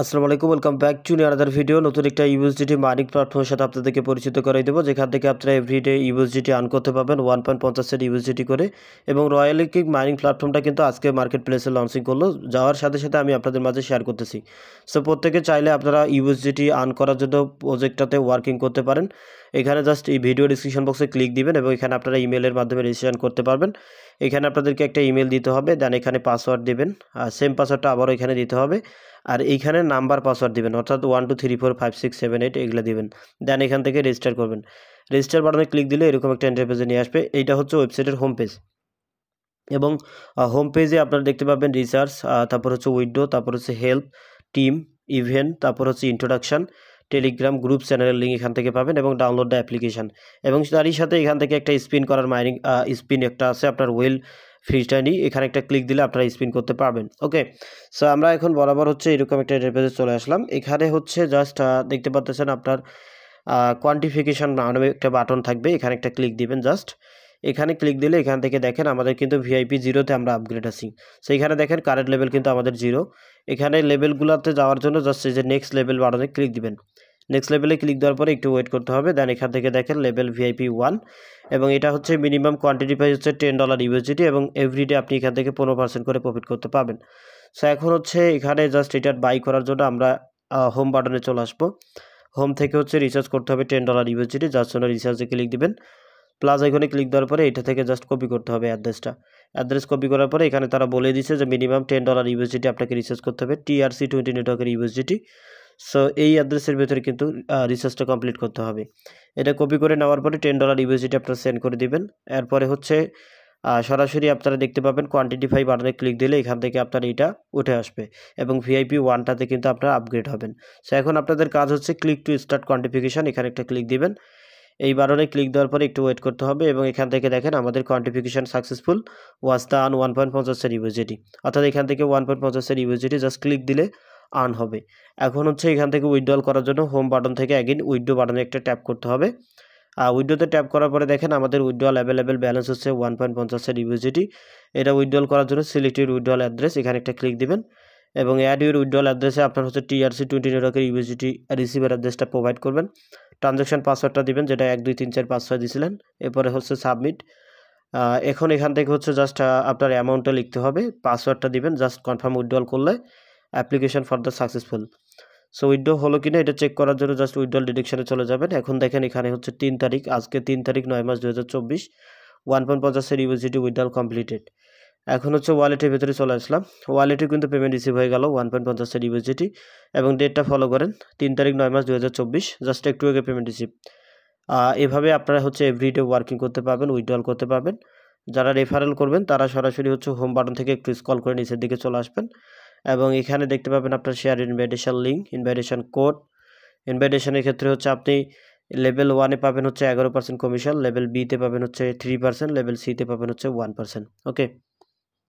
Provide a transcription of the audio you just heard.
আসসালামু আলাইকুম welcome back to another video নতুন একটা ইউএসডিটি মার্নিং প্ল্যাটফর্মের সাথে আপনাদেরকে পরিচিত করাই দেবো যেখান থেকে আপনারা এভরিডে ইউএসডিটি আর্ন করতে পারবেন ওয়ান পয়েন্ট পঞ্চাশের ইউএসডিটি করে এবং রয়্যাল কিক মাইনিং প্ল্যাটফর্মটা কিন্তু আজকে মার্কেট প্লেসে লঞ্চিং করলো যাওয়ার সাথে সাথে আমি আপনাদের মাঝে শেয়ার করতেছি সো প্রত্যেকে চাইলে আপনারা ইউএসডিটি আর্ন করার জন্য প্রজেক্টটাতে ওয়ার্কিং করতে পারেন এখানে জাস্ট এই ভিডিও ডিসক্রিপশন বক্সে ক্লিক দিবেন এবং এখানে আপনারা ইমেলের মাধ্যমে রেজিস্ট্রেশন করতে পারবেন এখানে আপনাদেরকে একটা ইমেল দিতে হবে দেন এখানে পাসওয়ার্ড দেবেন আর সেম পাসওয়ার্ডটা আবারও এখানে দিতে হবে আর এইখানে নাম্বার পাসওয়ার্ড দেবেন অর্থাৎ one two three four five six seven eight এগুলো দিবেন দেন এখান থেকে রেজিস্টার করবেন রেজিস্টার বাটনে ক্লিক দিলে এরকম একটা ইন্টারপেজে নিয়ে আসবে এইটা হচ্ছে ওয়েবসাইটের হোম পেজ এবং হোম পেজে আপনারা দেখতে পাবেন রিসার্চ তারপর হচ্ছে উইডো তারপর হচ্ছে হেল্প টিম ইভেন্ট তারপর হচ্ছে ইন্ট্রোডাকশান টেলিগ্রাম গ্রুপ চ্যানেলের লিঙ্ক এখান থেকে পাবেন এবং ডাউনলোড দ্য অ্যাপ্লিকেশান এবং তারই সাথে এখান থেকে একটা স্পিন করার মাইনিং স্পিন একটা আছে আপনার ওয়েল ফ্রিজটা নিই এখানে একটা ক্লিক দিলে আপনারা স্পিন করতে পারবেন ওকে সো আমরা এখন বরাবর হচ্ছে এরকম একটা ইন্টারফেসে চলে আসলাম এখানে হচ্ছে জাস্ট দেখতে পাচ্তেছেন আপনার কোয়ান্টিফিকেশান নামে একটা বাটন থাকবে এখানে একটা ক্লিক দিবেন জাস্ট এখানে ক্লিক দিলে এখান থেকে দেখেন আমাদের কিন্তু ভিআইপি জিরোতে আমরা আপগ্রেড আছি সো এখানে দেখেন কারেন্ট লেভেল কিন্তু আমাদের জিরো এখানে লেভেলগুলোতে যাওয়ার জন্য জাস্ট এই যে নেক্সট লেভেল বাটনে ক্লিক দিবেন নেক্সট লেভেলে ক্লিক দেওয়ার পরে একটু ওয়েট করতে হবে দেন এখান থেকে দেখেন লেভেল ভিআইপি ওয়ান এবং এটা হচ্ছে মিনিমাম কোয়ান্টিটি প্রাইস হচ্ছে টেন ডলার ইউএসডিটি এবং এভরিডে আপনি এখান থেকে পনেরো পার্সেন্ট করে প্রফিট করতে পারবেন সো এখন হচ্ছে এখানে জাস্ট এটা বাই করার জন্য আমরা হোম বাটনে চলে আসবো হোম থেকে হচ্ছে রিচার্জ করতে হবে টেন ডলার ইউএসডিটি যার জন্য রিচার্জে ক্লিক দেবেন প্লাস এখানে ক্লিক দেওয়ার পরে এটা থেকে জাস্ট কপি করতে হবে অ্যাড্রেসটা অ্যাড্রেস কপি করার পরে এখানে তারা বলে দিচ্ছে যে মিনিমাম টেন ডলার ইউএসডিটি আপনাকে রিচার্জ করতে হবে টিআরসি টোয়েন্টি নেটওয়ার্কের ইউএসডিটি সো এই অ্যাড্রেসের ভিতরে কিন্তু রিসার্চটা কমপ্লিট করতে হবে এটা কপি করে নেওয়ার পরে টেন ডলার ইউএসডিটা আপনারা সেন্ড করে দিবেন এরপরে হচ্ছে সরাসরি আপনারা দেখতে পাবেন কোয়ান্টিটি ফাইভ বাটনে ক্লিক দিলে এখান থেকে আপনার এটা উঠে আসবে এবং ভিআইপি ওয়ানটাতে কিন্তু আপনারা আপগ্রেড হবেন সো এখন আপনাদের কাজ হচ্ছে ক্লিক টু স্টার্ট কোয়ান্টিফিকেশান এখানে একটা ক্লিক দিবেন এই বারণে ক্লিক দেওয়ার পরে একটু ওয়েট করতে হবে এবং এখান থেকে দেখেন আমাদের কোয়ান্টিফিকেশান সাকসেসফুল ওয়াজ দ্য আন ওয়ান পয়েন্ট পঞ্চাশের ইউজিটি অর্থাৎ এখান থেকে ওয়ান পয়েন্ট পঞ্চাশের ইউজিটি জাস্ট ক্লিক দিলে আর্ন হবে এখন হচ্ছে এখান থেকে উইড্রল করার জন্য হোম বাটন থেকে অ্যাগেন উইড্রো বাটনে একটা ট্যাপ করতে হবে উইড্রোতে ট্যাপ করার পরে দেখেন আমাদের উইড্রল অ্যাভেলেবেল ব্যালেন্স হচ্ছে ওয়ান পয়েন্ট পঞ্চাশের ইউজিটি এটা উইড্রল করার জন্য সিলেক্টেড উইড্রল অ্যাড্রেস এখানে একটা ক্লিক দিবেন এবং অ্যাড ইউর উইড্রল অ্যাড্রেসে আপনার হচ্ছে টিআরসি টোয়েন্টি নেটওয়ার্কের ইউজিটি রিসিভার অ্যাড্রেসটা প্রোভাইড করবেন ট্রানজ্যাকশান পাসওয়ার্ডটা দিবেন যেটা এক দুই তিন চার পাঁচ ছয় দিয়েছিলেন এরপরে হচ্ছে সাবমিট এখন এখান থেকে হচ্ছে জাস্ট আপনার অ্যামাউন্টটা লিখতে হবে পাসওয়ার্ডটা দিবেন জাস্ট কনফার্ম উইড্রল করলে application for the successful so withdraw হলো কিনা এটা চেক করার জন্য জাস্ট উইড্রল ডিডিকশানে চলে যাবেন এখন দেখেন এখানে হচ্ছে তিন তারিখ আজকে তিন তারিখ নয় মাস দু হাজার চব্বিশ ওয়ান পয়েন্ট পঞ্চাশের ইউজিটি উইড্রল কমপ্লিটেড এখন হচ্ছে ওয়ালেটের ভেতরে চলে আসলাম ওয়ালেটে কিন্তু পেমেন্ট রিসিভ হয়ে গেল ওয়ান পয়েন্ট পঞ্চাশের ইউজিটি এবং ডেটটা ফলো করেন তিন তারিখ নয় মাস দু হাজার চব্বিশ জাস্ট একটু আগে পেমেন্ট রিসিভ এভাবে আপনারা হচ্ছে এভরিডে ওয়ার্কিং করতে পারবেন উইথড্রল করতে পারবেন যারা রেফারেল করবেন তারা সরাসরি হচ্ছে হোম বাটন থেকে একটু স্কল করে নিচের দিকে চলে আসবেন এবং এখানে দেখতে পাবেন আপনার share invitation link invitation code ইনভাইটেশনের ক্ষেত্রে হচ্ছে আপনি লেভেল ওয়ানে পাবেন হচ্ছে এগারো পার্সেন্ট কমিশন লেভেল বিতে পাবেন হচ্ছে থ্রি পার্সেন্ট লেভেল সিতে পাবেন হচ্ছে ওয়ান পার্সেন্ট ওকে